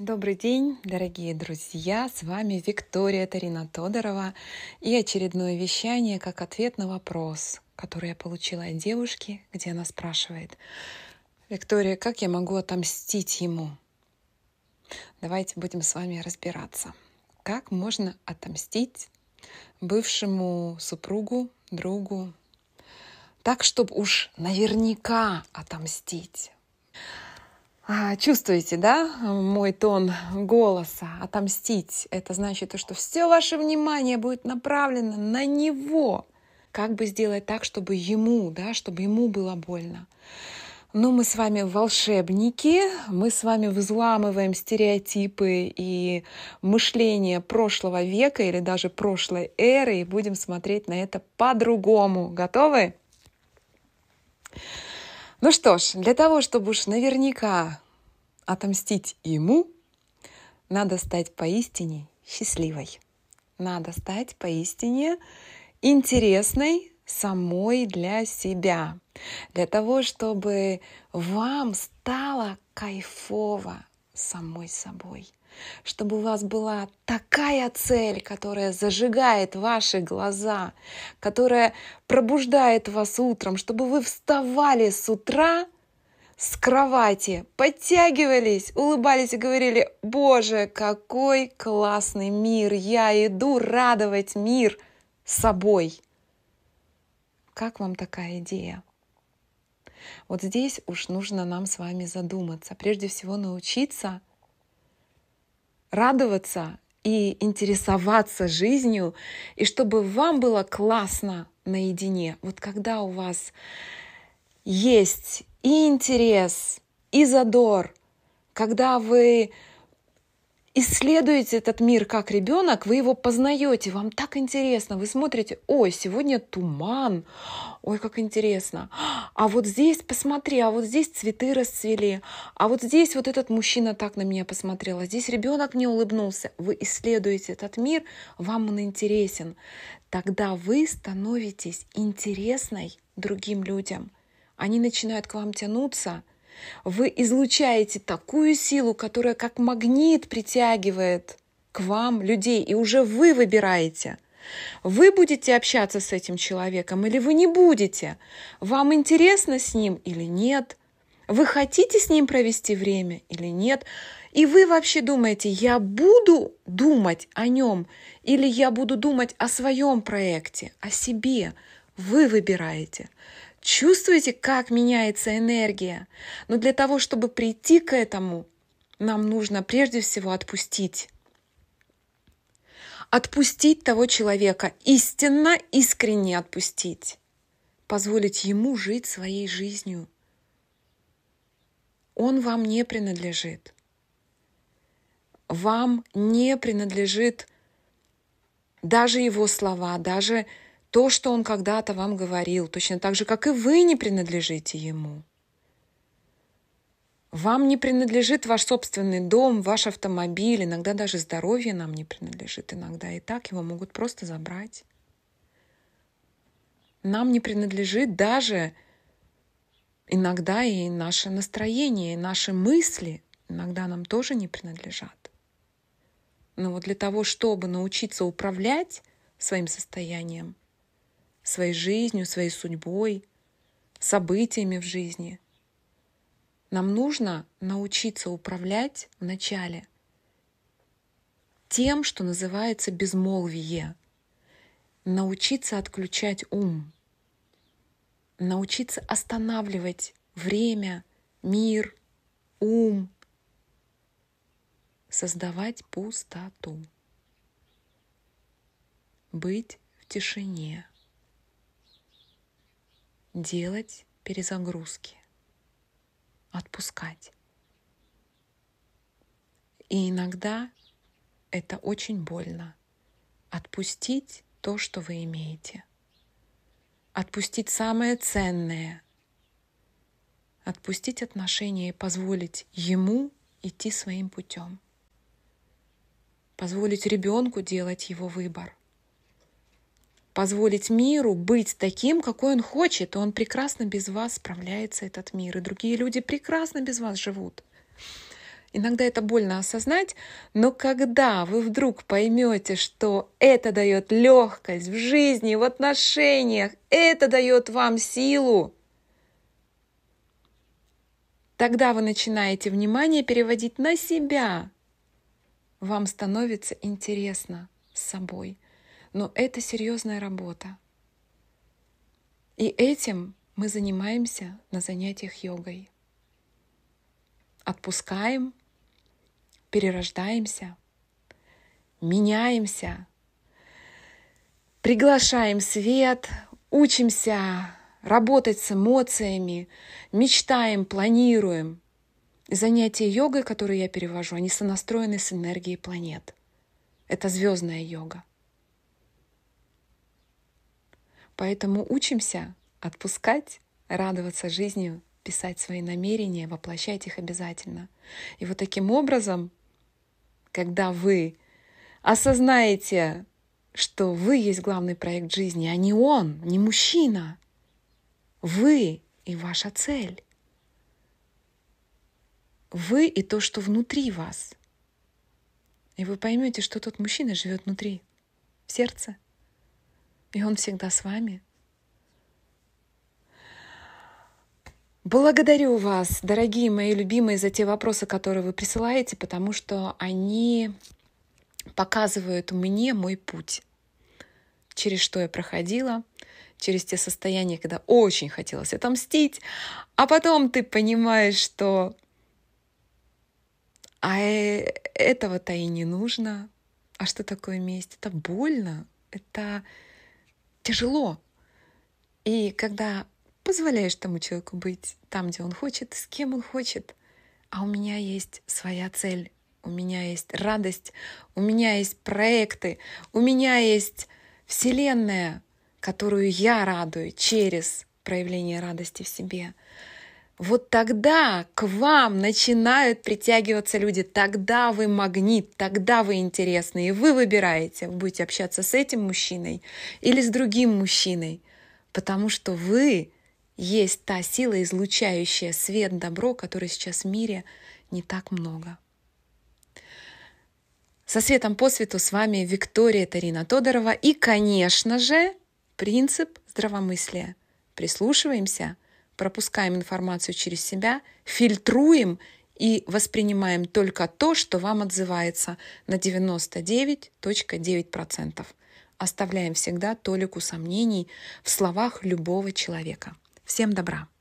Добрый день, дорогие друзья! С вами Виктория Тарина Тодорова и очередное вещание как ответ на вопрос, который я получила от девушки, где она спрашивает, Виктория, как я могу отомстить ему? Давайте будем с вами разбираться. Как можно отомстить бывшему супругу, другу, так, чтобы уж наверняка отомстить? А, чувствуете, да, мой тон голоса «отомстить»? Это значит, что все ваше внимание будет направлено на него. Как бы сделать так, чтобы ему, да, чтобы ему было больно. Ну, мы с вами волшебники, мы с вами взламываем стереотипы и мышление прошлого века или даже прошлой эры и будем смотреть на это по-другому. Готовы? Ну что ж, для того, чтобы уж наверняка отомстить ему, надо стать поистине счастливой. Надо стать поистине интересной самой для себя, для того, чтобы вам стало кайфово самой собой, чтобы у вас была такая цель, которая зажигает ваши глаза, которая пробуждает вас утром, чтобы вы вставали с утра – с кровати, подтягивались, улыбались и говорили, «Боже, какой классный мир! Я иду радовать мир собой!» Как вам такая идея? Вот здесь уж нужно нам с вами задуматься. Прежде всего научиться радоваться и интересоваться жизнью, и чтобы вам было классно наедине. Вот когда у вас есть и интерес, и задор. Когда вы исследуете этот мир как ребенок, вы его познаете, вам так интересно, вы смотрите, ой, сегодня туман, ой, как интересно, а вот здесь посмотри, а вот здесь цветы расцвели, а вот здесь вот этот мужчина так на меня посмотрел, а здесь ребенок не улыбнулся, вы исследуете этот мир, вам он интересен, тогда вы становитесь интересной другим людям – они начинают к вам тянуться. Вы излучаете такую силу, которая как магнит притягивает к вам людей, и уже вы выбираете – вы будете общаться с этим человеком или вы не будете? Вам интересно с ним или нет? Вы хотите с ним провести время или нет? И вы вообще думаете, я буду думать о нем или я буду думать о своем проекте, о себе? Вы выбираете. Чувствуете, как меняется энергия? Но для того, чтобы прийти к этому, нам нужно прежде всего отпустить. Отпустить того человека, истинно, искренне отпустить. Позволить ему жить своей жизнью. Он вам не принадлежит. Вам не принадлежит даже его слова, даже то, что он когда-то вам говорил, точно так же, как и вы не принадлежите ему. Вам не принадлежит ваш собственный дом, ваш автомобиль, иногда даже здоровье нам не принадлежит, иногда и так его могут просто забрать. Нам не принадлежит даже иногда и наше настроение, и наши мысли иногда нам тоже не принадлежат. Но вот для того, чтобы научиться управлять своим состоянием, своей жизнью, своей судьбой, событиями в жизни. Нам нужно научиться управлять вначале тем, что называется безмолвие, научиться отключать ум, научиться останавливать время, мир, ум, создавать пустоту, быть в тишине делать перезагрузки, отпускать. И иногда это очень больно. Отпустить то, что вы имеете. Отпустить самое ценное. Отпустить отношения и позволить ему идти своим путем. Позволить ребенку делать его выбор позволить миру быть таким, какой он хочет, он прекрасно без вас справляется, этот мир, и другие люди прекрасно без вас живут. Иногда это больно осознать, но когда вы вдруг поймете, что это дает легкость в жизни, в отношениях, это дает вам силу, тогда вы начинаете внимание переводить на себя. Вам становится интересно с собой – но это серьезная работа. И этим мы занимаемся на занятиях йогой. Отпускаем, перерождаемся, меняемся, приглашаем свет, учимся работать с эмоциями, мечтаем, планируем. Занятия йогой, которые я перевожу, они сонастроены с энергией планет. Это звездная йога. Поэтому учимся отпускать, радоваться жизнью, писать свои намерения, воплощать их обязательно. И вот таким образом, когда вы осознаете, что вы есть главный проект жизни, а не он, не мужчина, вы и ваша цель, вы и то, что внутри вас. И вы поймете, что тот мужчина живет внутри, в сердце, и Он всегда с вами. Благодарю вас, дорогие мои любимые, за те вопросы, которые вы присылаете, потому что они показывают мне мой путь, через что я проходила, через те состояния, когда очень хотелось отомстить, а потом ты понимаешь, что а э, этого-то и не нужно. А что такое месть? Это больно, это тяжело. И когда позволяешь тому человеку быть там, где он хочет, с кем он хочет, а у меня есть своя цель, у меня есть радость, у меня есть проекты, у меня есть Вселенная, которую я радую через проявление радости в себе. Вот тогда к вам начинают притягиваться люди, тогда вы магнит, тогда вы интересны, и вы выбираете, вы будете общаться с этим мужчиной или с другим мужчиной, потому что вы есть та сила, излучающая свет, добро, которой сейчас в мире не так много. Со светом по свету с вами Виктория Тарина Тодорова и, конечно же, принцип здравомыслия. Прислушиваемся – пропускаем информацию через себя, фильтруем и воспринимаем только то, что вам отзывается на 99.9%. Оставляем всегда толику сомнений в словах любого человека. Всем добра!